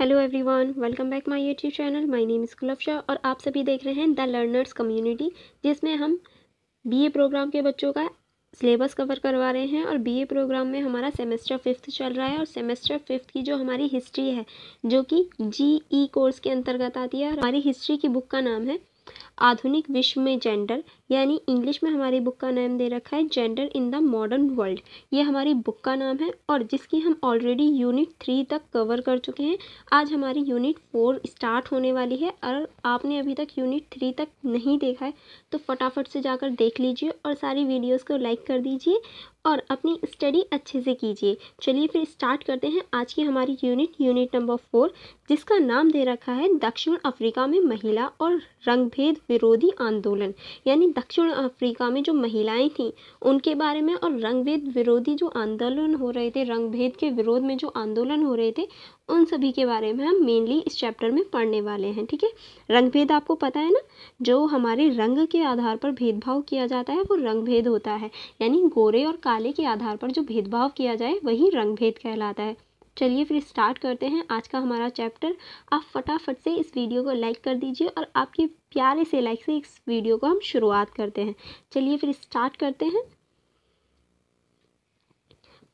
Hello everyone welcome back my YouTube channel my name is Shah और आप सभी देख रहे हैं द लर्नर्स कम्युनिटी जिसमें हम बीए प्रोग्राम के बच्चों का सिलेबस कवर करवा रहे हैं और बीए प्रोग्राम में हमारा सेमेस्टर फिफ्थ चल रहा है और सेमेस्टर फिफ्थ की जो हमारी हिस्ट्री है जो कि जी कोर्स e के अंतर्गत आती है हमारी हिस्ट्री की बुक का नाम है आधुनिक विश्व में जेंडर यानी इंग्लिश में हमारी बुक का नाम दे रखा है gender in the modern world ये हमारी बुक का नाम है और जिसकी हम ऑलरेडी यूनिट थ्री तक कवर कर चुके हैं आज हमारी यूनिट फोर स्टार्ट होने वाली है और आपने अभी तक यूनिट थ्री तक नहीं देखा है तो फटाफट से जाकर देख लीजिए और सारी वीडियोज़ को लाइक कर दीजिए और अपनी स्टडी अच्छे से कीजिए चलिए फिर स्टार्ट करते हैं आज की हमारी यूनिट यूनिट नंबर फोर जिसका नाम दे रखा है दक्षिण अफ्रीका में महिला और रंगभेद विरोधी आंदोलन यानी दक्षिण अफ्रीका में जो महिलाएं थीं उनके बारे में और रंगभेद विरोधी जो आंदोलन हो रहे थे रंगभेद के विरोध में जो आंदोलन हो रहे थे उन सभी के बारे में हम मेनली इस चैप्टर में पढ़ने वाले हैं ठीक है रंगभेद आपको पता है ना जो हमारे रंग के आधार पर भेदभाव किया जाता है वो रंगभेद होता है यानी गोरे और काले के आधार पर जो भेदभाव किया जाए वही रंगभेद कहलाता है चलिए फिर स्टार्ट करते हैं आज का हमारा चैप्टर आप फटाफट से इस वीडियो को लाइक कर दीजिए और आपके प्यारे से लाइक से इस वीडियो को हम शुरुआत करते हैं चलिए फिर स्टार्ट करते हैं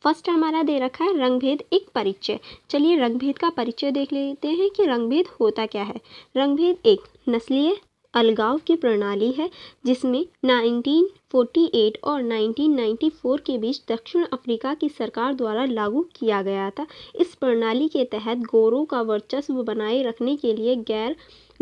फर्स्ट हमारा दे रखा है रंगभेद एक परिचय चलिए रंगभेद का परिचय देख लेते हैं कि रंगभेद होता क्या है रंगभेद एक नस्लीय अलगाव की प्रणाली है जिसमें 1948 और 1994 के बीच दक्षिण अफ्रीका की सरकार द्वारा लागू किया गया था इस प्रणाली के तहत गोरों का वर्चस्व बनाए रखने के लिए गैर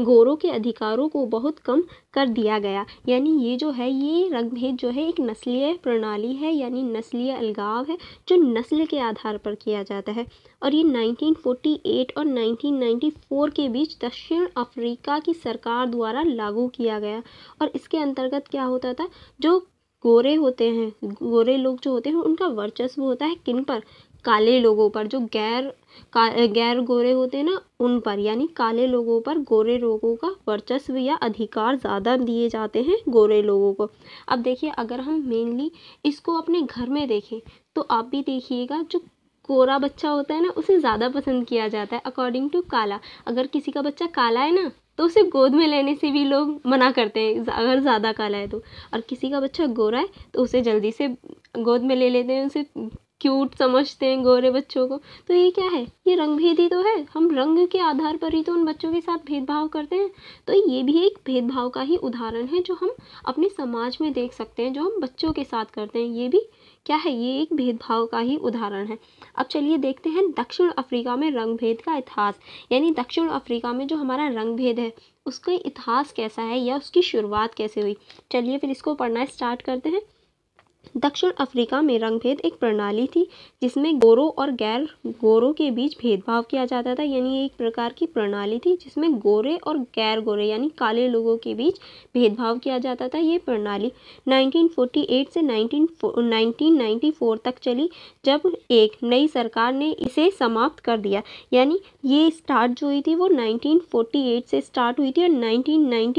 गोरों के अधिकारों को बहुत कम कर दिया गया यानी ये जो है ये रंगभेद जो है एक नस्लीय प्रणाली है यानी नस्लीय अलगाव है जो नस्ल के आधार पर किया जाता है और ये 1948 और 1994 के बीच दक्षिण अफ्रीका की सरकार द्वारा लागू किया गया और इसके अंतर्गत क्या होता था जो गोरे होते हैं गोरे लोग जो होते हैं उनका वर्चस्व होता है किन पर काले लोगों पर जो गैर का गैर गोरे होते हैं ना उन पर यानी काले लोगों पर गोरे लोगों का वर्चस्व या अधिकार ज़्यादा दिए जाते हैं गोरे लोगों को अब देखिए अगर हम मेनली इसको अपने घर में देखें तो आप भी देखिएगा जो गोरा बच्चा होता है ना उसे ज़्यादा पसंद किया जाता है अकॉर्डिंग टू काला अगर किसी का बच्चा काला है ना तो उसे गोद में लेने से भी लोग मना करते हैं अगर ज़्यादा काला है तो और किसी का बच्चा गोरा है तो उसे जल्दी से गोद में ले लेते हैं उसे क्यूट समझते हैं गोरे बच्चों को तो ये क्या है ये रंग ही तो है हम रंग के आधार पर ही तो उन बच्चों के साथ भेदभाव करते हैं तो ये भी एक भेदभाव का ही उदाहरण है जो हम अपने समाज में देख सकते हैं जो हम बच्चों के साथ करते हैं ये भी क्या है ये एक भेदभाव का ही उदाहरण है अब चलिए देखते हैं दक्षिण अफ्रीका में रंग भेद का इतिहास यानी दक्षिण अफ्रीका में जो हमारा रंग भेद है उसका इतिहास कैसा है या उसकी शुरुआत कैसे हुई चलिए फिर इसको पढ़ना स्टार्ट करते हैं दक्षिण अफ्रीका में रंगभेद एक प्रणाली थी जिसमें गोरों और गैर गोरों के बीच भेदभाव किया जाता था यानी एक प्रकार की प्रणाली थी जिसमें गोरे और गैर गोरे यानी काले लोगों के बीच भेदभाव किया जाता था ये प्रणाली 1948 से 19 1994 तक चली जब एक नई सरकार ने इसे समाप्त कर दिया यानी ये स्टार्ट जो हुई थी वो नाइनटीन से स्टार्ट हुई थी और नाइनटीन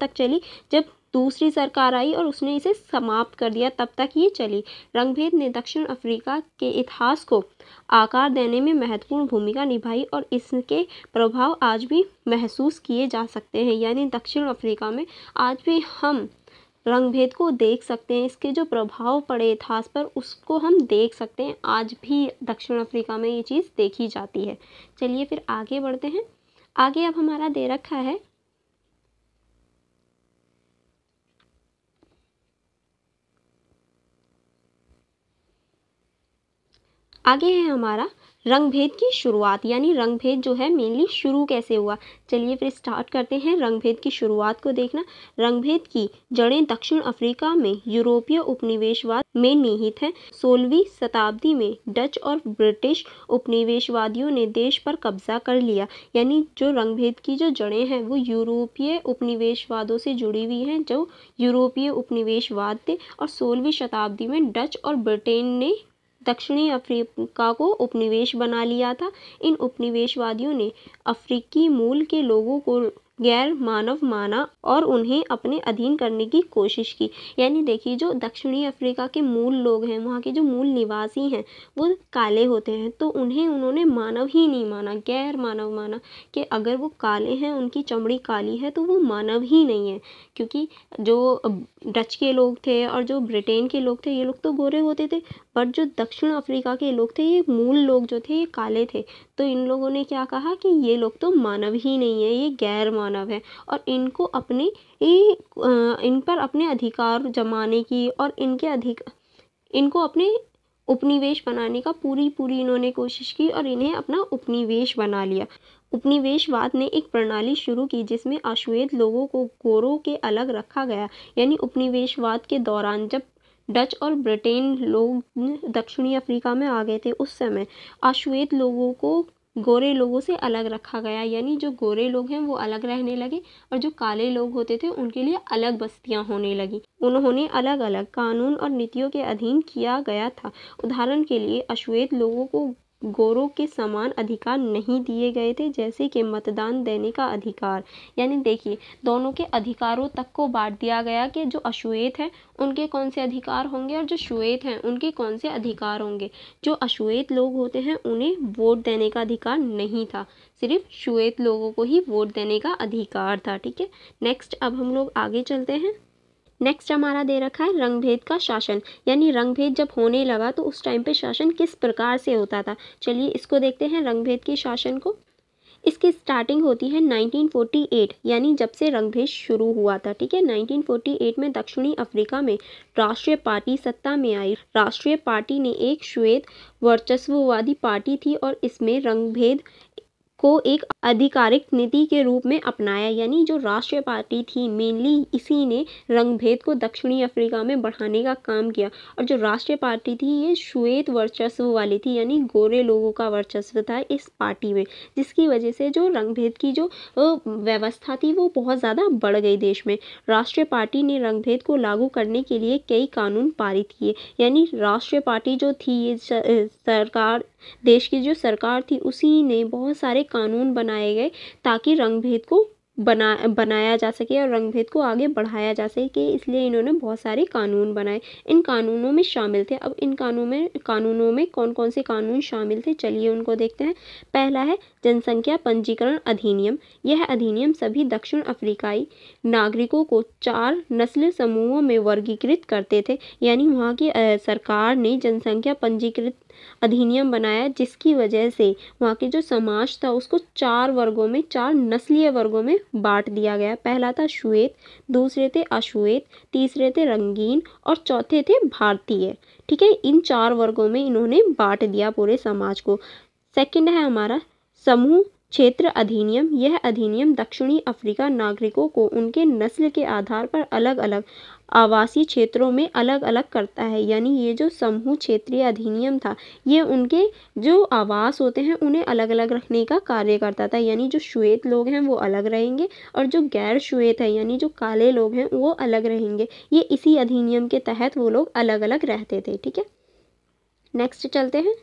तक चली जब दूसरी सरकार आई और उसने इसे समाप्त कर दिया तब तक ये चली रंगभेद ने दक्षिण अफ्रीका के इतिहास को आकार देने में महत्वपूर्ण भूमिका निभाई और इसके प्रभाव आज भी महसूस किए जा सकते हैं यानी दक्षिण अफ्रीका में आज भी हम रंगभेद को देख सकते हैं इसके जो प्रभाव पड़े इतिहास पर उसको हम देख सकते हैं आज भी दक्षिण अफ्रीका में ये चीज़ देखी जाती है चलिए फिर आगे बढ़ते हैं आगे अब हमारा दे रखा है आगे है हमारा रंग भेद की शुरुआत यानी रंग भेद जो है मेनली शुरू कैसे हुआ चलिए फिर स्टार्ट करते हैं रंग भेद की शुरुआत को देखना रंग भेद की जड़ें दक्षिण अफ्रीका में यूरोपीय उपनिवेशवाद में निहित हैं सोलहवीं शताब्दी में डच और ब्रिटिश उपनिवेशवादियों ने देश पर कब्जा कर लिया यानी जो रंग भेद की जो जड़ें हैं वो यूरोपीय उपनिवेशवादों से जुड़ी हुई हैं जो यूरोपीय उपनिवेशवाद थे और सोलहवीं शताब्दी में डच और ब्रिटेन ने दक्षिणी अफ्रीका को उपनिवेश बना लिया था इन उपनिवेशवादियों ने अफ्रीकी मूल के लोगों को गैर मानव माना और उन्हें अपने अधीन करने की कोशिश की यानी देखिए जो दक्षिणी अफ्रीका के मूल लोग हैं वहाँ के जो मूल निवासी हैं वो काले होते हैं तो उन्हें उन्होंने मानव ही नहीं माना गैर मानव माना कि अगर वो काले हैं उनकी चमड़ी काली है तो वो मानव ही नहीं है क्योंकि जो डच के लोग थे और जो ब्रिटेन के लोग थे ये लोग तो गोरे होते थे बट जो दक्षिण अफ्रीका के लोग थे ये मूल लोग जो थे ये काले थे तो इन लोगों ने क्या कहा कि ये लोग तो मानव ही नहीं है ये गैर मानव है और इनको अपने इन पर अपने अधिकार जमाने की और इनके अधिक इनको अपने उपनिवेश बनाने का पूरी पूरी इन्होंने कोशिश की और इन्हें अपना उपनिवेश बना लिया उपनिवेशवाद ने एक प्रणाली शुरू की जिसमें अश्वेत लोगों को गोरों के अलग रखा गया यानी उपनिवेशवाद के दौरान जब डच और ब्रिटेन लोग दक्षिणी अफ्रीका में आ गए थे उस समय अश्वेत लोगों को गोरे लोगों से अलग रखा गया यानी जो गोरे लोग हैं वो अलग रहने लगे और जो काले लोग होते थे उनके लिए अलग बस्तियां होने लगी उन्होंने अलग अलग कानून और नीतियों के अधीन किया गया था उदाहरण के लिए अश्वेत लोगों को गोरों के समान अधिकार नहीं दिए गए थे जैसे कि मतदान देने का अधिकार यानी देखिए दोनों के अधिकारों तक को बांट दिया गया कि जो अश्वेत हैं उनके कौन से अधिकार होंगे और जो श्वेत हैं उनके कौन से अधिकार होंगे जो अश्वेत लोग होते हैं उन्हें वोट देने का अधिकार नहीं था सिर्फ श्वेत लोगों को ही वोट देने का अधिकार था ठीक है नेक्स्ट अब हम लोग आगे चलते हैं नेक्स्ट हमारा दे रखा है रंगभेद का शासन यानी रंगभेद जब होने लगा तो उस टाइम पे शासन किस प्रकार से होता था चलिए इसको देखते हैं रंगभेद के शासन को इसकी स्टार्टिंग होती है 1948 यानी जब से रंगभेद शुरू हुआ था ठीक है 1948 में दक्षिणी अफ्रीका में राष्ट्रीय पार्टी सत्ता में आई राष्ट्रीय पार्टी ने एक श्वेत वर्चस्ववादी पार्टी थी और इसमें रंगभेद को एक आधिकारिक नीति के रूप में अपनाया यानी जो राष्ट्रीय पार्टी थी मेनली इसी ने रंगभेद को दक्षिणी अफ्रीका में बढ़ाने का काम किया और जो राष्ट्रीय पार्टी थी ये श्वेत वर्चस्व वाली थी यानी गोरे लोगों का वर्चस्व था इस पार्टी में जिसकी वजह से जो रंगभेद की जो व्यवस्था थी वो बहुत ज़्यादा बढ़ गई देश में राष्ट्रीय पार्टी ने रंगभेद को लागू करने के लिए कई कानून पारित किए यानी राष्ट्रीय पार्टी जो थी ये सरकार देश की जो सरकार थी उसी ने बहुत सारे कानून बनाए गए ताकि रंग भेद को बना बनाया जा सके और रंग भेद को आगे बढ़ाया जा सके इसलिए इन्होंने बहुत सारे कानून बनाए इन कानूनों में शामिल थे अब इन कानून में कानूनों में कौन कौन से कानून शामिल थे चलिए उनको देखते हैं पहला है जनसंख्या पंजीकरण अधिनियम यह अधिनियम सभी दक्षिण अफ्रीकाई नागरिकों को चार नस्ल समूहों में वर्गीकृत करते थे यानी वहाँ की सरकार ने जनसंख्या पंजीकृत अधिनियम बनाया जिसकी वजह से वहाँ के जो समाज था उसको चार वर्गों में चार नस्लीय वर्गों में बांट दिया गया पहला था श्वेत दूसरे थे अश्वेत तीसरे थे रंगीन और चौथे थे भारतीय ठीक है इन चार वर्गों में इन्होंने बांट दिया पूरे समाज को सेकंड है हमारा समूह क्षेत्र अधिनियम यह अधिनियम दक्षिणी अफ्रीका नागरिकों को उनके नस्ल के आधार पर अलग अलग आवासीय क्षेत्रों में अलग अलग करता है यानी ये जो समूह क्षेत्रीय अधिनियम था ये उनके जो आवास होते हैं उन्हें अलग अलग रखने का कार्य करता था यानी जो श्वेत लोग हैं वो अलग रहेंगे और जो गैर श्वेत है यानी जो काले लोग हैं वो अलग रहेंगे ये इसी अधिनियम के तहत वो लोग अलग अलग रहते थे ठीक है नेक्स्ट चलते हैं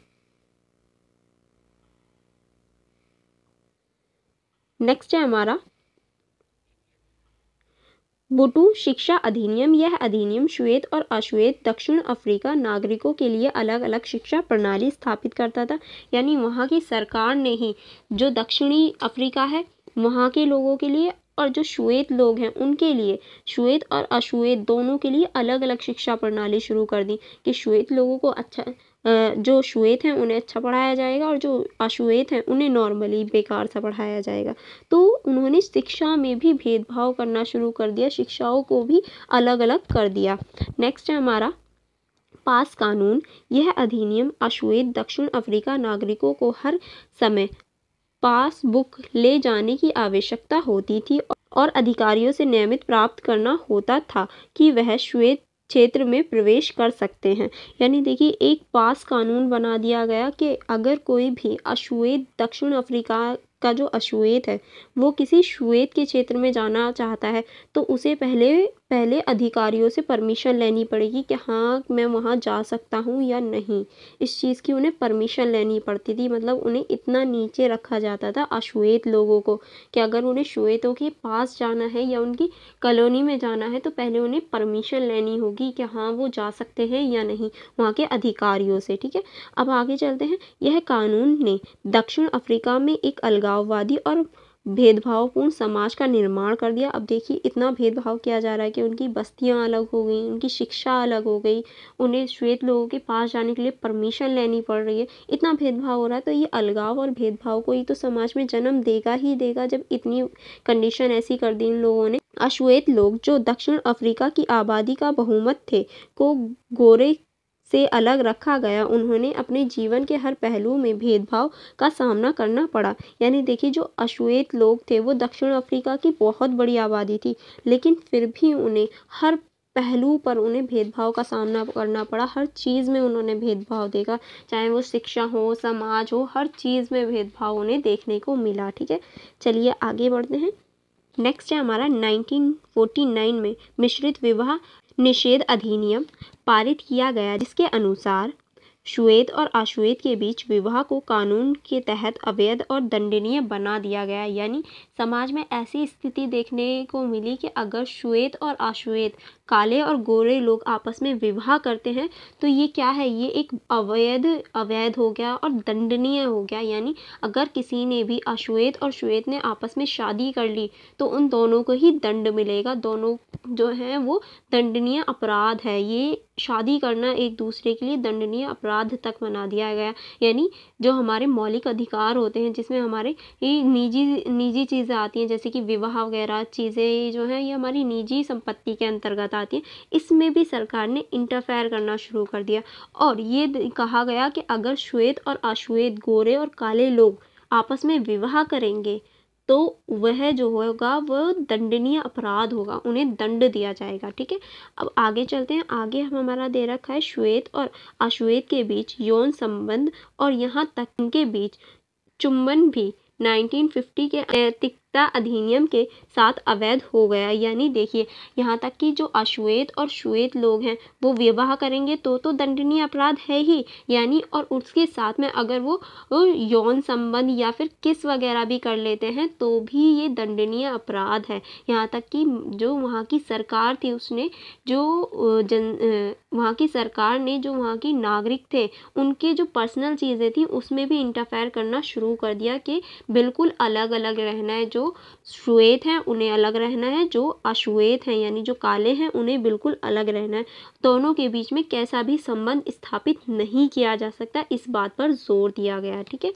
नेक्स्ट है हमारा बुटू शिक्षा अधिनियम यह अधिनियम श्वेत और अश्वेत दक्षिण अफ्रीका नागरिकों के लिए अलग अलग शिक्षा प्रणाली स्थापित करता था यानी वहाँ की सरकार ने ही जो दक्षिणी अफ्रीका है वहाँ के लोगों के लिए और जो श्वेत लोग हैं उनके लिए श्वेत और अश्वेत दोनों के लिए अलग अलग शिक्षा प्रणाली शुरू कर दी कि श्वेत लोगों को अच्छा जो श्वेत हैं उन्हें अच्छा पढ़ाया जाएगा और जो अश्वेत हैं उन्हें नॉर्मली बेकार सा पढ़ाया जाएगा तो उन्होंने शिक्षा में भी भेदभाव करना शुरू कर दिया शिक्षाओं को भी अलग अलग कर दिया नेक्स्ट है हमारा पास कानून यह अधिनियम अश्वेत दक्षिण अफ्रीका नागरिकों को हर समय पासबुक ले जाने की आवश्यकता होती थी और अधिकारियों से नियमित प्राप्त करना होता था कि वह श्वेत क्षेत्र में प्रवेश कर सकते हैं यानी देखिए एक पास कानून बना दिया गया कि अगर कोई भी अश्वेत दक्षिण अफ्रीका का जो अश्वेत है वो किसी श्वेत के क्षेत्र में जाना चाहता है तो उसे पहले पहले अधिकारियों से परमिशन लेनी पड़ेगी कि हाँ मैं वहाँ जा सकता हूँ या नहीं इस चीज़ की उन्हें परमिशन लेनी पड़ती थी मतलब उन्हें इतना नीचे रखा जाता था अश्वेत लोगों को कि अगर उन्हें श्वेतों के पास जाना है या उनकी कॉलोनी में जाना है तो पहले उन्हें परमिशन लेनी होगी कि हाँ वो जा सकते हैं या नहीं वहाँ के अधिकारियों से ठीक है अब आगे चलते हैं यह कानून ने दक्षिण अफ्रीका में एक अलगाववादी और भेदभावपूर्ण समाज का निर्माण कर दिया अब देखिए इतना भेदभाव किया जा रहा है कि उनकी बस्तियाँ अलग हो गई उनकी शिक्षा अलग हो गई उन्हें श्वेत लोगों के पास जाने के लिए परमिशन लेनी पड़ रही है इतना भेदभाव हो रहा है तो ये अलगाव और भेदभाव को ही तो समाज में जन्म देगा ही देगा जब इतनी कंडीशन ऐसी कर दी इन लोगों ने अश्वेत लोग जो दक्षिण अफ्रीका की आबादी का बहुमत थे को गोरे से अलग रखा गया उन्होंने अपने जीवन के हर पहलू में भेदभाव का सामना करना पड़ा यानी देखिए जो अश्वेत लोग थे वो दक्षिण अफ्रीका की बहुत बड़ी आबादी थी लेकिन फिर भी उन्हें हर पहलू पर उन्हें भेदभाव का सामना करना पड़ा हर चीज़ में उन्होंने भेदभाव देखा चाहे वो शिक्षा हो समाज हो हर चीज़ में भेदभाव उन्हें देखने को मिला ठीक है चलिए आगे बढ़ते हैं नेक्स्ट है हमारा 1949 में मिश्रित विवाह निषेध अधिनियम पारित किया गया जिसके अनुसार श्वेत और अश्वेत के बीच विवाह को कानून के तहत अवैध और दंडनीय बना दिया गया यानी समाज में ऐसी स्थिति देखने को मिली कि अगर श्वेत और अश्वेत काले और गोरे लोग आपस में विवाह करते हैं तो ये क्या है ये एक अवैध अवैध हो गया और दंडनीय हो गया यानी अगर किसी ने भी अश्वेत और श्वेत ने आपस में शादी कर ली तो उन दोनों को ही दंड मिलेगा दोनों जो हैं वो दंडनीय अपराध है ये शादी करना एक दूसरे के लिए दंडनीय अपराध तक बना दिया गया यानी जो हमारे मौलिक अधिकार होते हैं जिसमें हमारे निजी निजी चीज़ चीज़ें आती हैं जैसे कि विवाह वगैरह चीज़ें जो हैं ये हमारी निजी संपत्ति के अंतर्गत आती हैं इसमें भी सरकार ने इंटरफेयर करना शुरू कर दिया और ये कहा गया कि अगर श्वेत और अश्वेत गोरे और काले लोग आपस में विवाह करेंगे तो वह जो होगा वह दंडनीय अपराध होगा उन्हें दंड दिया जाएगा ठीक है अब आगे चलते हैं आगे हम हमारा दे रखा है श्वेत और अश्वेत के बीच यौन संबंध और यहाँ तक के बीच चुंबन भी 1950 के नागरिकता अधिनियम के साथ अवैध हो गया यानी देखिए यहाँ तक कि जो अश्वेत और श्वेत लोग हैं वो विवाह करेंगे तो तो दंडनीय अपराध है ही यानी और उसके साथ में अगर वो, वो यौन संबंध या फिर किस वगैरह भी कर लेते हैं तो भी ये दंडनीय अपराध है यहाँ तक कि जो वहाँ की सरकार थी उसने जो जन वहाँ की सरकार ने जो वहाँ की नागरिक थे उनके जो पर्सनल चीज़ें थी उसमें भी इंटरफेयर करना शुरू कर दिया कि बिल्कुल अलग अलग रहना है जो श्वेत हैं उन्हें अलग रहना है जो अश्वेत हैं यानी जो काले हैं उन्हें बिल्कुल अलग रहना है दोनों के बीच में कैसा भी संबंध स्थापित नहीं किया जा सकता इस बात पर जोर दिया गया है ठीक है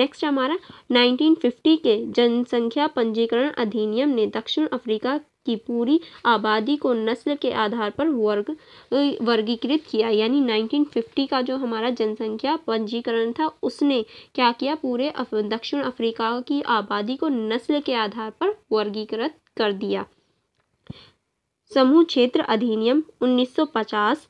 नेक्स्ट हमारा 1950 के जनसंख्या पंजीकरण अधिनियम ने दक्षिण अफ्रीका की पूरी आबादी को नस्ल के आधार पर वर्ग वर्गीकृत किया यानी 1950 का जो हमारा जनसंख्या पंजीकरण था उसने क्या किया पूरे अफ, दक्षिण अफ्रीका की आबादी को नस्ल के आधार पर वर्गीकृत कर दिया समूह क्षेत्र अधिनियम 1950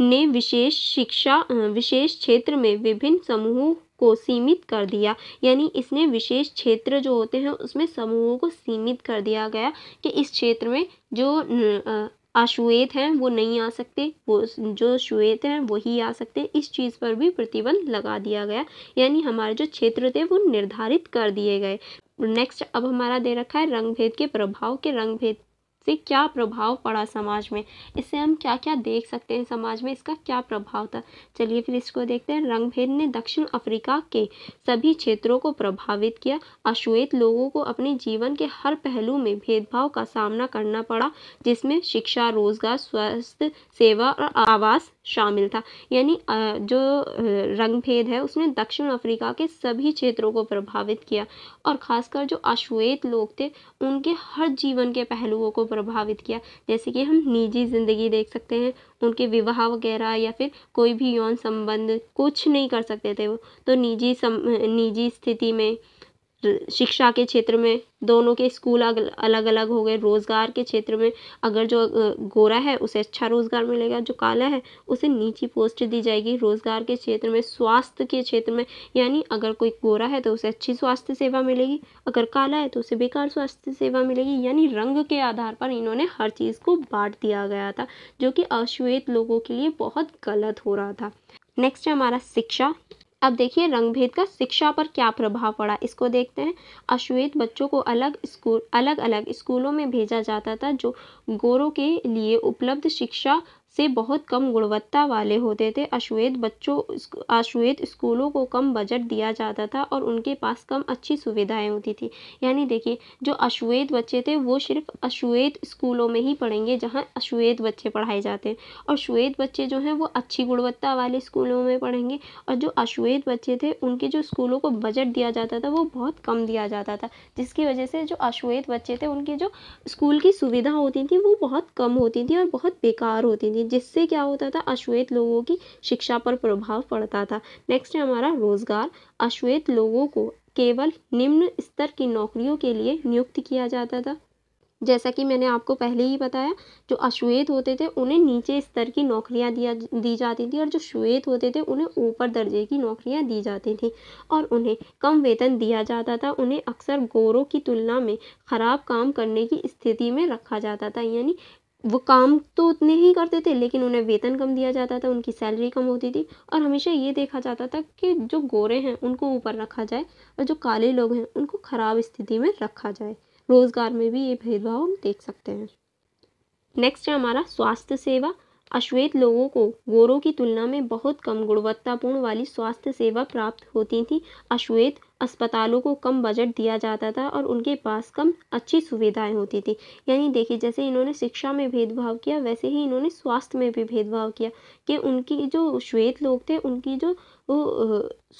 ने विशेष शिक्षा विशेष क्षेत्र में विभिन्न समूहों को सीमित कर दिया यानी इसने विशेष क्षेत्र जो होते हैं उसमें समूहों को सीमित कर दिया गया कि इस क्षेत्र में जो न, अश्वेत हैं वो नहीं आ सकते वो जो श्वेत हैं वही आ सकते इस चीज़ पर भी प्रतिबंध लगा दिया गया यानी हमारे जो क्षेत्र थे वो निर्धारित कर दिए गए नेक्स्ट अब हमारा दे रखा है रंग भेद के प्रभाव के रंग भेद से क्या प्रभाव पड़ा समाज में इससे हम क्या क्या देख सकते हैं समाज में इसका क्या प्रभाव था चलिए फिर इसको देखते हैं रंगभेद ने दक्षिण अफ्रीका के सभी क्षेत्रों को प्रभावित किया अश्वेत लोगों को अपने जीवन के हर पहलू में भेदभाव का सामना करना पड़ा जिसमें शिक्षा रोजगार स्वास्थ्य सेवा और आवास शामिल था यानी जो रंग भेद है उसने दक्षिण अफ्रीका के सभी क्षेत्रों को प्रभावित किया और खासकर जो अश्वेत लोग थे उनके हर जीवन के पहलुओं को प्रभावित किया जैसे कि हम निजी ज़िंदगी देख सकते हैं उनके विवाह वगैरह या फिर कोई भी यौन संबंध कुछ नहीं कर सकते थे वो तो निजी सम निजी स्थिति में शिक्षा के क्षेत्र में दोनों के स्कूल अलग अलग हो गए रोज़गार के क्षेत्र में अगर जो गोरा है उसे अच्छा रोज़गार मिलेगा जो काला है उसे नीची पोस्ट दी जाएगी रोज़गार के क्षेत्र में स्वास्थ्य के क्षेत्र में यानी अगर कोई गोरा है तो उसे अच्छी स्वास्थ्य सेवा मिलेगी अगर काला है तो उसे बेकार स्वास्थ्य सेवा मिलेगी यानी रंग के आधार पर इन्होंने हर चीज़ को बांट दिया गया था जो कि अश्वेत लोगों के लिए बहुत गलत हो रहा था नेक्स्ट है हमारा शिक्षा अब देखिए रंगभेद का शिक्षा पर क्या प्रभाव पड़ा इसको देखते हैं अश्वेत बच्चों को अलग स्कूल अलग अलग स्कूलों में भेजा जाता था जो गोरों के लिए उपलब्ध शिक्षा से बहुत कम गुणवत्ता वाले होते थे अश्वेत बच्चों अश्वेत स्कूलों को कम बजट दिया जाता था और उनके पास कम अच्छी सुविधाएं होती थी यानी देखिए जो अश्वेत बच्चे थे वो सिर्फ अश्वेत स्कूलों में ही पढ़ेंगे जहाँ अश्वेत बच्चे पढ़ाए जाते हैं और श्वेत बच्चे जो हैं वो अच्छी गुणवत्ता वाले स्कूलों में पढ़ेंगे और जो अश्वेत बच्चे थे उनके जो स्कूलों को बजट दिया जाता था वो बहुत कम दिया जाता था जिसकी वजह से जो अश्वेत बच्चे थे उनकी जो स्कूल की सुविधा होती थी वो बहुत कम होती थी और बहुत बेकार होती थी जिससे क्या होता था अश्वेत लोगों की शिक्षा पर प्रभाव पड़ता था नेक्स्ट है हमारा रोजगार अश्वेत लोगों को केवल निम्न स्तर की नौकरियों के लिए नियुक्त किया जाता था जैसा कि मैंने आपको पहले ही बताया जो अश्वेत होते थे उन्हें नीचे स्तर की नौकरियां दिया दी जाती थी और जो श्वेत होते थे उन्हें ऊपर दर्जे की नौकरियां दी जाती थी और उन्हें कम वेतन दिया जाता था उन्हें अक्सर गोरों की तुलना में खराब काम करने की स्थिति में रखा जाता था यानी वो काम तो उतने ही करते थे लेकिन उन्हें वेतन कम दिया जाता था उनकी सैलरी कम होती थी और हमेशा ये देखा जाता था कि जो गोरे हैं उनको ऊपर रखा जाए और जो काले लोग हैं उनको ख़राब स्थिति में रखा जाए रोज़गार में भी ये भेदभाव हम देख सकते हैं नेक्स्ट है हमारा स्वास्थ्य सेवा अश्वेत लोगों को गोरों की तुलना में बहुत कम गुणवत्तापूर्ण वाली स्वास्थ्य सेवा प्राप्त होती थी अश्वेत अस्पतालों को कम बजट दिया जाता था और उनके पास कम अच्छी सुविधाएं होती थी यानी देखिए जैसे इन्होंने शिक्षा में भेदभाव किया वैसे ही इन्होंने स्वास्थ्य में भी भेदभाव किया कि उनकी जो श्वेत लोग थे उनकी जो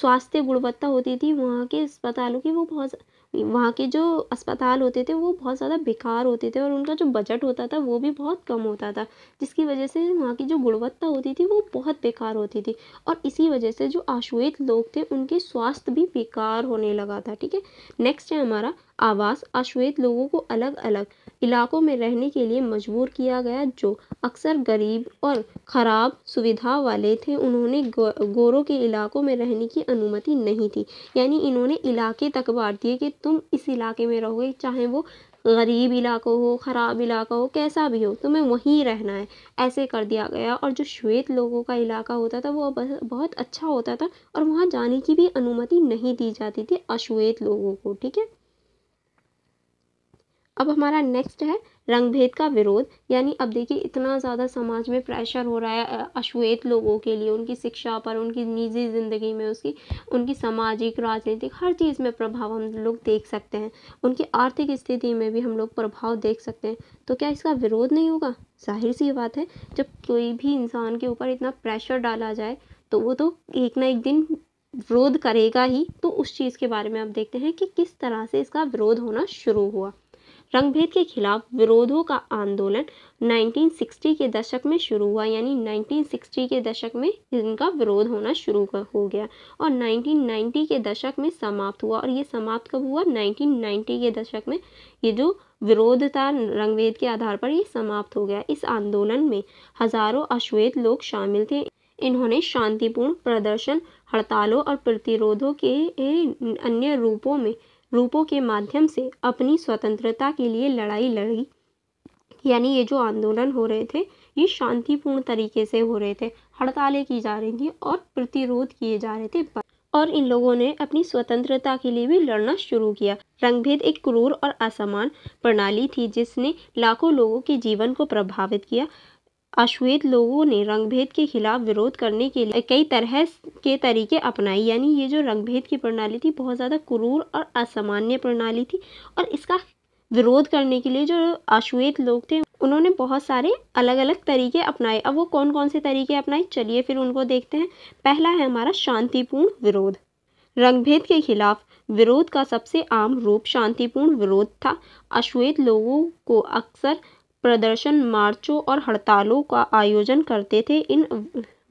स्वास्थ्य गुणवत्ता होती थी वहाँ के अस्पतालों की वो बहुत वहाँ के जो अस्पताल होते थे वो बहुत ज़्यादा बेकार होते थे और उनका जो बजट होता था वो भी बहुत कम होता था जिसकी वजह से वहाँ की जो गुणवत्ता होती थी वो बहुत बेकार होती थी और इसी वजह से जो आश्रित लोग थे उनके स्वास्थ्य भी बेकार होने लगा था ठीक है नेक्स्ट है हमारा आवास अश्वेत लोगों को अलग अलग इलाकों में रहने के लिए मजबूर किया गया जो अक्सर गरीब और ख़राब सुविधा वाले थे उन्होंने गो गोरों के इलाकों में रहने की अनुमति नहीं थी यानी इन्होंने इलाके तक बार दिए कि तुम इस इलाके में रहोगे चाहे वो गरीब इलाका हो ख़राब इलाका हो कैसा भी हो तुम्हें वहीं रहना है ऐसे कर दिया गया और जो श्वेत लोगों का इलाका होता था वो बहुत अच्छा होता था और वहाँ जाने की भी अनुमति नहीं दी जाती थी अश्वेत लोगों को ठीक है अब हमारा नेक्स्ट है रंग भेद का विरोध यानी अब देखिए इतना ज़्यादा समाज में प्रेशर हो रहा है अश्वेत लोगों के लिए उनकी शिक्षा पर उनकी निजी ज़िंदगी में उसकी उनकी सामाजिक राजनीतिक हर चीज़ में प्रभाव हम लोग देख सकते हैं उनकी आर्थिक स्थिति में भी हम लोग प्रभाव देख सकते हैं तो क्या इसका विरोध नहीं होगा जाहिर सी बात है जब कोई भी इंसान के ऊपर इतना प्रेशर डाला जाए तो वो तो एक ना एक दिन विरोध करेगा ही तो उस चीज़ के बारे में आप देखते हैं कि किस तरह से इसका विरोध होना शुरू हुआ रंगभेद के खिलाफ विरोधों का आंदोलन 1960 के दशक में शुरू हुआ यानी 1960 के दशक में इनका विरोध होना शुरू हो गया और 1990 के दशक में समाप्त हुआ और ये समाप्त कब हुआ 1990 के दशक में ये जो विरोध था रंगभेद के आधार पर ये समाप्त हो गया इस आंदोलन में हजारों अश्वेत लोग शामिल थे इन्होंने शांतिपूर्ण प्रदर्शन हड़तालों और प्रतिरोधों के अन्य रूपों में रूपों के माध्यम से अपनी स्वतंत्रता के लिए लड़ाई लड़ी यानी ये जो आंदोलन हो रहे थे ये शांतिपूर्ण तरीके से हो रहे थे हड़तालें की जा रही थी और प्रतिरोध किए जा रहे थे और इन लोगों ने अपनी स्वतंत्रता के लिए भी लड़ना शुरू किया रंगभेद एक क्रूर और असमान प्रणाली थी जिसने लाखों लोगों के जीवन को प्रभावित किया अश्वेत लोगों ने रंगभेद के खिलाफ विरोध करने के लिए कई तरह के तरीके अपनाए यानी ये जो रंगभेद की प्रणाली थी बहुत ज़्यादा क्रूर और असामान्य प्रणाली थी और इसका विरोध करने के लिए जो अश्वेत लोग थे उन्होंने बहुत सारे अलग अलग तरीके अपनाए अब वो कौन कौन से तरीके अपनाए चलिए फिर उनको देखते हैं पहला है हमारा शांतिपूर्ण विरोध रंगभेद के खिलाफ विरोध का सबसे आम रूप शांतिपूर्ण विरोध था अश्वेत लोगों को अक्सर प्रदर्शन मार्चों और हड़तालों का आयोजन करते थे इन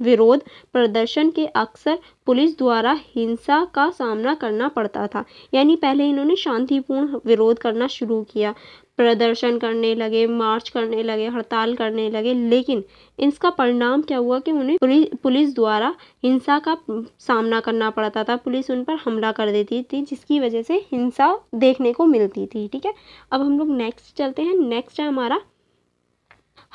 विरोध प्रदर्शन के अक्सर पुलिस द्वारा हिंसा का सामना करना पड़ता था यानी पहले इन्होंने शांतिपूर्ण विरोध करना शुरू किया प्रदर्शन करने लगे मार्च करने लगे हड़ताल करने लगे लेकिन इसका परिणाम क्या हुआ कि उन्हें पुलिस पुलिस द्वारा हिंसा का सामना करना पड़ता था पुलिस उन पर हमला कर देती थी जिसकी वजह से हिंसा देखने को मिलती थी ठीक है अब हम लोग नेक्स्ट चलते हैं नेक्स्ट है हमारा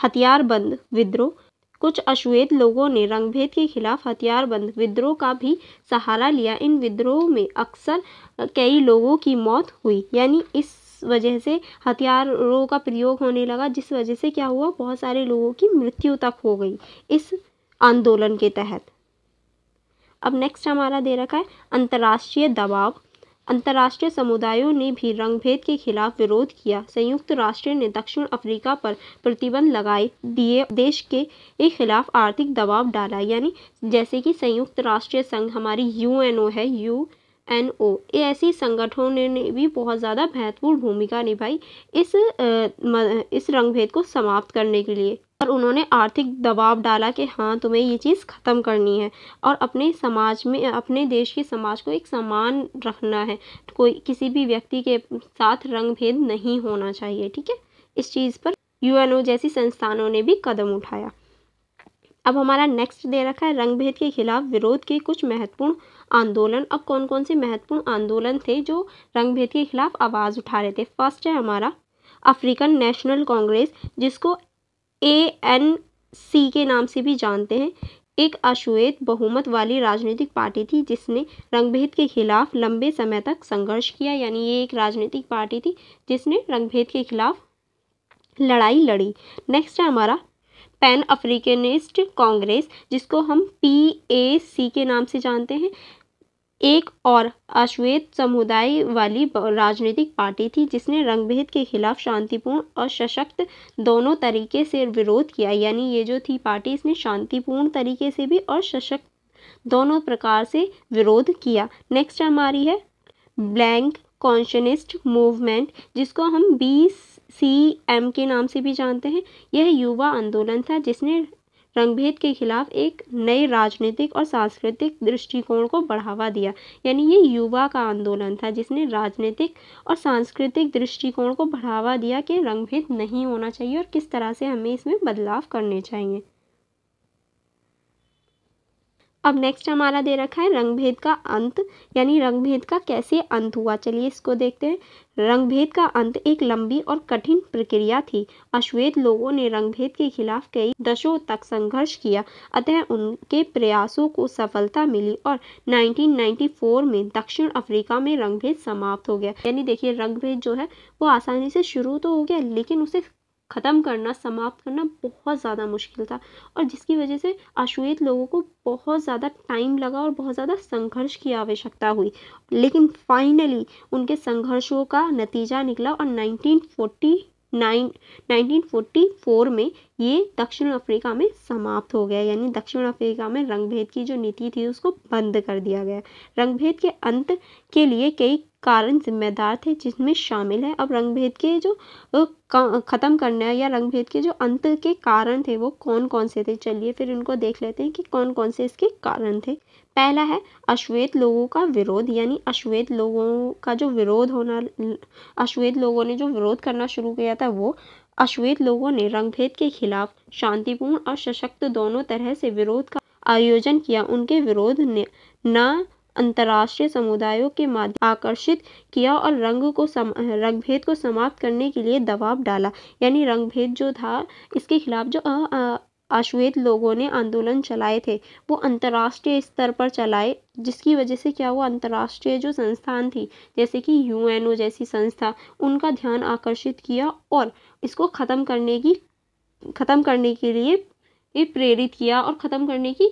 हथियारबंद विद्रोह कुछ अश्वेत लोगों ने रंगभेद के खिलाफ हथियारबंद विद्रोह का भी सहारा लिया इन विद्रोह में अक्सर कई लोगों की मौत हुई यानी इस वजह से हथियारों का प्रयोग होने लगा जिस वजह से क्या हुआ बहुत सारे लोगों की मृत्यु तक हो गई इस आंदोलन के तहत अब नेक्स्ट हमारा दे रखा है अंतर्राष्ट्रीय दबाव अंतर्राष्ट्रीय समुदायों ने भी रंगभेद के खिलाफ विरोध किया संयुक्त राष्ट्र ने दक्षिण अफ्रीका पर प्रतिबंध लगाए दिए देश के खिलाफ आर्थिक दबाव डाला यानी जैसे कि संयुक्त राष्ट्रीय संघ हमारी यूएनओ है यू एन ओ ऐसी संगठनों ने भी बहुत ज़्यादा महत्वपूर्ण भूमिका निभाई इस इस रंगभेद को समाप्त करने के लिए पर उन्होंने आर्थिक दबाव डाला कि हाँ तुम्हें ये चीज़ ख़त्म करनी है और अपने समाज में अपने देश के समाज को एक समान रखना है कोई किसी भी व्यक्ति के साथ रंग भेद नहीं होना चाहिए ठीक है इस चीज़ पर यूएनओ जैसी संस्थानों ने भी कदम उठाया अब हमारा नेक्स्ट दे रखा है रंग भेद के खिलाफ विरोध के कुछ महत्वपूर्ण आंदोलन अब कौन कौन से महत्वपूर्ण आंदोलन थे जो रंग भेद के खिलाफ आवाज़ उठा रहे थे फर्स्ट है हमारा अफ्रीकन नेशनल कांग्रेस जिसको ए एन सी के नाम से भी जानते हैं एक अश्वेत बहुमत वाली राजनीतिक पार्टी थी जिसने रंगभेद के खिलाफ लंबे समय तक संघर्ष किया यानी ये एक राजनीतिक पार्टी थी जिसने रंगभेद के खिलाफ लड़ाई लड़ी नेक्स्ट है हमारा पैन अफ्रीकनिस्ट कांग्रेस जिसको हम पी ए सी के नाम से जानते हैं एक और अश्वेत समुदाय वाली राजनीतिक पार्टी थी जिसने रंगभेद के खिलाफ शांतिपूर्ण और सशक्त दोनों तरीके से विरोध किया यानी ये जो थी पार्टी इसने शांतिपूर्ण तरीके से भी और सशक्त दोनों प्रकार से विरोध किया नेक्स्ट हमारी है ब्लैंक कॉन्शनिस्ट मूवमेंट जिसको हम बी सी एम के नाम से भी जानते हैं यह युवा आंदोलन था जिसने रंगभेद के खिलाफ एक नए राजनीतिक और सांस्कृतिक दृष्टिकोण को बढ़ावा दिया यानी ये युवा का आंदोलन था जिसने राजनीतिक और सांस्कृतिक दृष्टिकोण को बढ़ावा दिया कि रंगभेद नहीं होना चाहिए और किस तरह से हमें इसमें बदलाव करने चाहिए अब नेक्स्ट हमारा दे रखा है रंगभेद का अंत यानी रंगभेद का कैसे अंत हुआ चलिए इसको देखते हैं रंगभेद का अंत एक लंबी और कठिन प्रक्रिया थी अश्वेत लोगों ने रंगभेद के खिलाफ कई दशों तक संघर्ष किया अतः उनके प्रयासों को सफलता मिली और 1994 में दक्षिण अफ्रीका में रंगभेद समाप्त हो गया यानी देखिए रंगभेद जो है वो आसानी से शुरू तो हो गया लेकिन उसे ख़त्म करना समाप्त करना बहुत ज़्यादा मुश्किल था और जिसकी वजह से अश्वेत लोगों को बहुत ज़्यादा टाइम लगा और बहुत ज़्यादा संघर्ष की आवश्यकता हुई लेकिन फाइनली उनके संघर्षों का नतीजा निकला और 1940 नाइन 1944 में ये दक्षिण अफ्रीका में समाप्त हो गया यानी दक्षिण अफ्रीका में रंगभेद की जो नीति थी उसको बंद कर दिया गया रंगभेद के अंत के लिए कई कारण जिम्मेदार थे जिसमें शामिल है अब रंगभेद के जो ख़त्म करने या रंगभेद के जो अंत के कारण थे वो कौन कौन से थे चलिए फिर उनको देख लेते हैं कि कौन कौन से इसके कारण थे पहला है अश्वेत लोगों का विरोध यानी अश्वेत लोगों का जो विरोध होना अश्वेत लोगों ने जो विरोध करना शुरू किया था वो अश्वेत लोगों ने रंगभेद के खिलाफ शांतिपूर्ण और सशक्त दोनों तरह से विरोध का आयोजन किया उनके विरोध ने न अंतर्राष्ट्रीय समुदायों के माध्यम आकर्षित किया और रंग को सम रंगभेद को समाप्त करने के लिए दबाव डाला यानी रंगभेद जो था इसके खिलाफ जो आ, आ, अश्वेत लोगों ने आंदोलन चलाए थे वो अंतर्राष्ट्रीय स्तर पर चलाए जिसकी वजह से क्या हुआ अंतर्राष्ट्रीय जो संस्थान थी जैसे कि यूएनओ जैसी संस्था उनका ध्यान आकर्षित किया और इसको ख़त्म करने की ख़त्म करने के लिए प्रेरित किया और ख़त्म करने की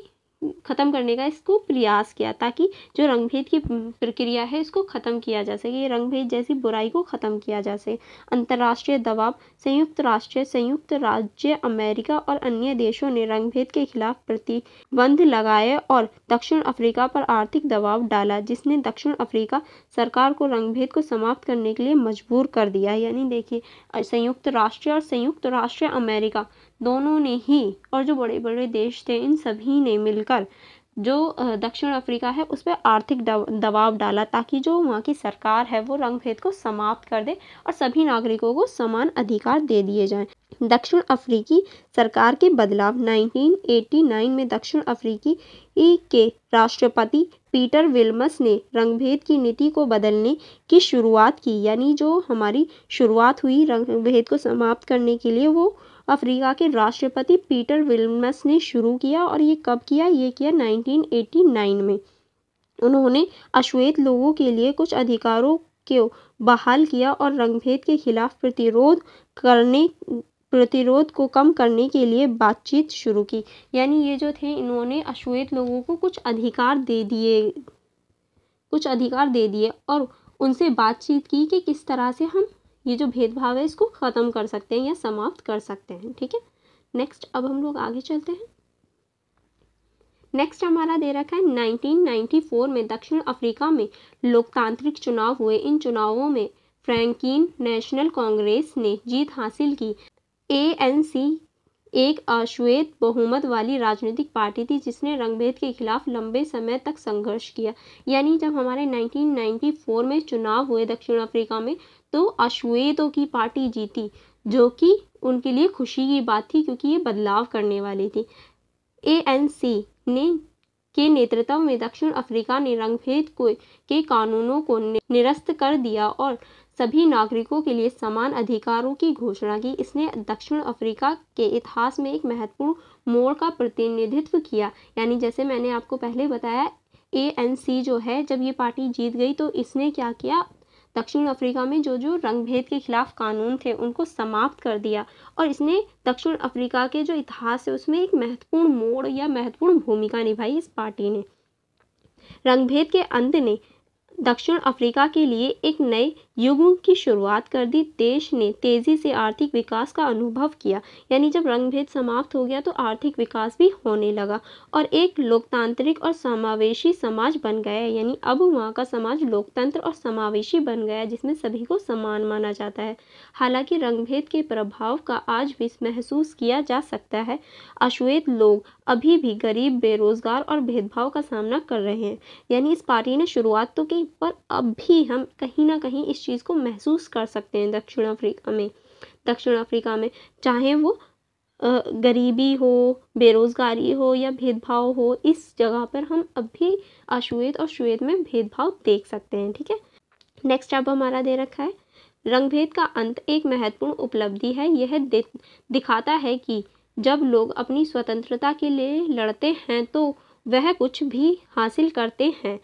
ख़त्म करने का इसको प्रयास किया ताकि जो रंगभेद की प्रक्रिया है इसको ख़त्म किया जा सके रंगभेद जैसी बुराई को ख़त्म किया जा सके अंतर्राष्ट्रीय दबाव संयुक्त राष्ट्र संयुक्त राज्य अमेरिका और अन्य देशों ने रंगभेद के खिलाफ प्रतिबंध लगाए और दक्षिण अफ्रीका पर आर्थिक दबाव डाला जिसने दक्षिण अफ्रीका सरकार को रंगभेद को समाप्त करने के लिए मजबूर कर दिया यानी देखिए संयुक्त राष्ट्र और संयुक्त राष्ट्र अमेरिका दोनों ने ही और जो बड़े बड़े देश थे इन सभी ने मिलकर जो दक्षिण अफ्रीका है उस पर आर्थिक दबाव डाला ताकि जो वहाँ की सरकार है वो रंग भेद को समाप्त कर दे और सभी नागरिकों को समान अधिकार दे दिए जाएं। दक्षिण अफ्रीकी सरकार के बदलाव 1989 में दक्षिण अफ्रीकी के राष्ट्रपति पीटर विल्मस ने रंगभेद की नीति को बदलने की शुरुआत की यानी जो हमारी शुरुआत हुई रंगभेद को समाप्त करने के लिए वो अफ्रीका के राष्ट्रपति पीटर विल्मस ने शुरू किया और ये कब किया ये किया 1989 में उन्होंने अश्वेत लोगों के लिए कुछ अधिकारों को बहाल किया और रंगभेद के खिलाफ प्रतिरोध करने प्रतिरोध को कम करने के लिए बातचीत शुरू की यानी ये जो थे इन्होंने अश्वेत लोगों को कुछ अधिकार दे दिए कुछ अधिकार दे दिए और उनसे बातचीत की कि किस तरह से हम ये जो भेदभाव है इसको ख़त्म कर सकते हैं या समाप्त कर सकते हैं ठीक है नेक्स्ट अब हम लोग आगे चलते हैं नेक्स्ट हमारा दे रखा है 1994 में दक्षिण अफ्रीका में लोकतांत्रिक चुनाव हुए इन चुनावों में फ्रैंकिन नेशनल कांग्रेस ने जीत हासिल की एएनसी एक अश्वेत बहुमत वाली राजनीतिक पार्टी थी जिसने रंगभेद के खिलाफ लंबे समय तक संघर्ष किया यानी जब हमारे 1994 में चुनाव हुए दक्षिण अफ्रीका में तो अश्वेतों की पार्टी जीती जो कि उनके लिए खुशी की बात थी क्योंकि ये बदलाव करने वाली थी ए ने के नेतृत्व में दक्षिण अफ्रीका ने रंगभेद को के कानूनों को निरस्त कर दिया और सभी नागरिकों के लिए समान अधिकारों की घोषणा की इसने दक्षिण अफ्रीका के इतिहास में एक महत्वपूर्ण मोड़ का प्रतिनिधित्व किया यानी जैसे मैंने आपको पहले बताया ए जो है जब ये पार्टी जीत गई तो इसने क्या किया दक्षिण अफ्रीका में जो जो रंगभेद के खिलाफ कानून थे उनको समाप्त कर दिया और इसने दक्षिण अफ्रीका के जो इतिहास है उसमें एक महत्वपूर्ण मोड़ या महत्वपूर्ण भूमिका निभाई इस पार्टी ने रंगभेद के अंत ने दक्षिण अफ्रीका के लिए एक नए युगों की शुरुआत कर दी देश ने तेज़ी से आर्थिक विकास का अनुभव किया यानी जब रंगभेद समाप्त हो गया तो आर्थिक विकास भी होने लगा और एक लोकतांत्रिक और समावेशी समाज बन गया यानी अब वहाँ का समाज लोकतंत्र और समावेशी बन गया जिसमें सभी को समान माना जाता है हालांकि रंगभेद के प्रभाव का आज भी महसूस किया जा सकता है अश्वेत लोग अभी भी गरीब बेरोजगार और भेदभाव का सामना कर रहे हैं यानी इस पार्टी ने शुरुआत तो की पर अब भी हम कहीं ना कहीं इस चीज़ को महसूस कर सकते हैं दक्षिण अफ्रीका में दक्षिण अफ्रीका में चाहे वो गरीबी हो बेरोज़गारी हो या भेदभाव हो इस जगह पर हम अब भी अश्वेत और श्वेत में भेदभाव देख सकते हैं ठीक है नेक्स्ट अब हमारा दे रखा है रंगभेद का अंत एक महत्वपूर्ण उपलब्धि है यह दिखाता है कि जब लोग अपनी स्वतंत्रता के लिए लड़ते हैं तो वह कुछ भी हासिल करते हैं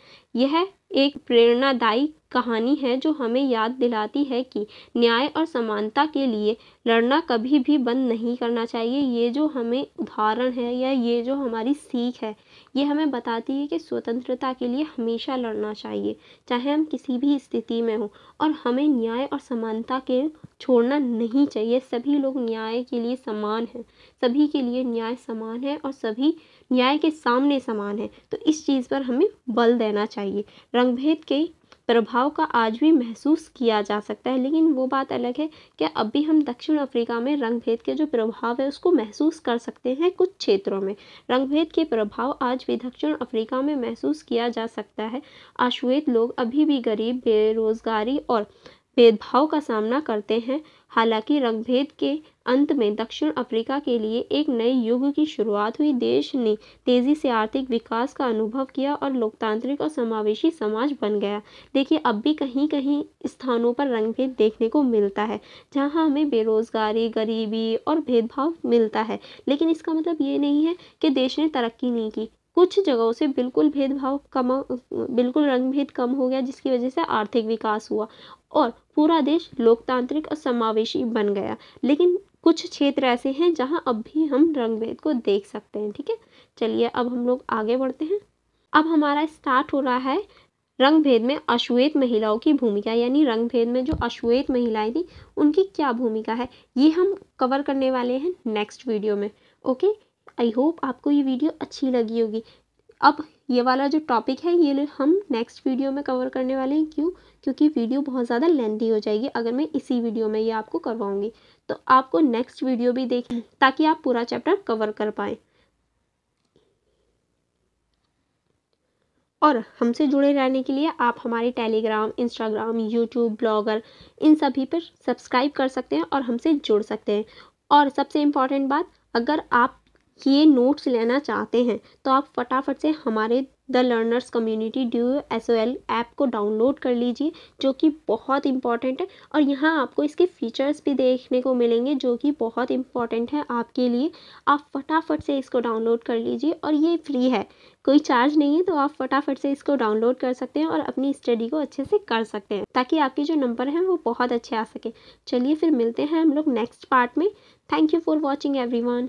यह एक प्रेरणादायी कहानी है जो हमें याद दिलाती है कि न्याय और समानता के लिए लड़ना कभी भी बंद नहीं करना चाहिए ये जो हमें उदाहरण है या ये जो हमारी सीख है ये हमें बताती है कि स्वतंत्रता के लिए हमेशा लड़ना चाहिए चाहे हम किसी भी स्थिति में हों और हमें न्याय और समानता के छोड़ना नहीं चाहिए सभी लोग न्याय के लिए समान हैं सभी के लिए न्याय समान है और सभी न्याय के सामने समान है तो इस चीज़ पर हमें बल देना चाहिए रंगभेद के प्रभाव का आज भी महसूस किया जा सकता है लेकिन वो बात अलग है कि अब भी हम दक्षिण अफ्रीका में रंग भेद के जो प्रभाव है उसको महसूस कर सकते हैं कुछ क्षेत्रों में रंगभेद के प्रभाव आज भी दक्षिण अफ्रीका में महसूस किया जा सकता है आश्वेत लोग अभी भी गरीब बेरोजगारी और भेदभाव का सामना करते हैं हालांकि रंगभेद के अंत में दक्षिण अफ्रीका के लिए एक नए युग की शुरुआत हुई देश ने तेज़ी से आर्थिक विकास का अनुभव किया और लोकतांत्रिक और समावेशी समाज बन गया देखिए अब भी कहीं कहीं स्थानों पर रंगभेद देखने को मिलता है जहां हमें बेरोज़गारी गरीबी और भेदभाव मिलता है लेकिन इसका मतलब ये नहीं है कि देश ने तरक्की नहीं की कुछ जगहों से बिल्कुल भेदभाव कम बिल्कुल रंग भेद कम हो गया जिसकी वजह से आर्थिक विकास हुआ और पूरा देश लोकतांत्रिक और समावेशी बन गया लेकिन कुछ क्षेत्र ऐसे हैं जहां अब भी हम रंग भेद को देख सकते हैं ठीक है चलिए अब हम लोग आगे बढ़ते हैं अब हमारा स्टार्ट हो रहा है रंग भेद में अश्वेत महिलाओं की भूमिका यानी रंग भेद में जो अश्वेत महिलाएं थी उनकी क्या भूमिका है ये हम कवर करने वाले हैं नेक्स्ट वीडियो में ओके आई होप आपको ये वीडियो अच्छी लगी होगी अब ये वाला जो टॉपिक है ये हम नेक्स्ट वीडियो में कवर करने वाले हैं क्यों क्योंकि वीडियो बहुत ज़्यादा लेंथी हो जाएगी अगर मैं इसी वीडियो में ये आपको करवाऊँगी तो आपको नेक्स्ट वीडियो भी देखें ताकि आप पूरा चैप्टर कवर कर पाएँ और हमसे जुड़े रहने के लिए आप हमारे टेलीग्राम इंस्टाग्राम यूट्यूब ब्लॉगर इन सभी पर सब्सक्राइब कर सकते हैं और हमसे जुड़ सकते हैं और सबसे इम्पॉर्टेंट बात अगर आप ये नोट्स लेना चाहते हैं तो आप फटाफट से हमारे द लर्नर्स कम्युनिटी ड्यू एस ओ एल ऐप को डाउनलोड कर लीजिए जो कि बहुत इंपॉर्टेंट है और यहाँ आपको इसके फीचर्स भी देखने को मिलेंगे जो कि बहुत इंपॉर्टेंट है आपके लिए आप फटाफट से इसको डाउनलोड कर लीजिए और ये फ्री है कोई चार्ज नहीं है तो आप फटाफट से इसको डाउनलोड कर सकते हैं और अपनी स्टडी को अच्छे से कर सकते हैं ताकि आपके जो नंबर हैं वो बहुत अच्छे आ सके चलिए फिर मिलते हैं हम लोग नेक्स्ट पार्ट में thank you for watching every